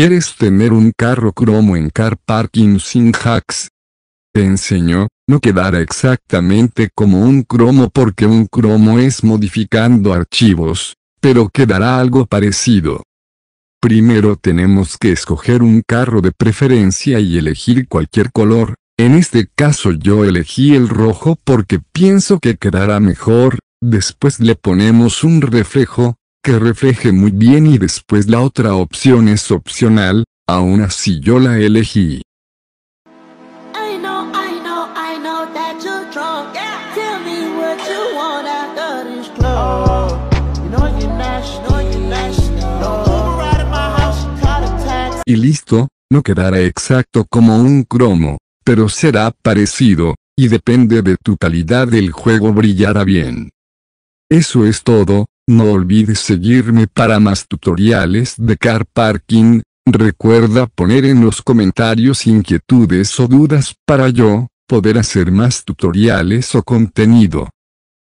¿Quieres tener un carro cromo en car parking sin hacks? Te enseñó, no quedará exactamente como un cromo porque un cromo es modificando archivos, pero quedará algo parecido. Primero tenemos que escoger un carro de preferencia y elegir cualquier color, en este caso yo elegí el rojo porque pienso que quedará mejor, después le ponemos un reflejo, que refleje muy bien y después la otra opción es opcional, aún así yo la elegí. Y listo, no quedará exacto como un cromo, pero será parecido, y depende de tu calidad el juego brillará bien. Eso es todo, no olvides seguirme para más tutoriales de car parking. Recuerda poner en los comentarios inquietudes o dudas para yo poder hacer más tutoriales o contenido.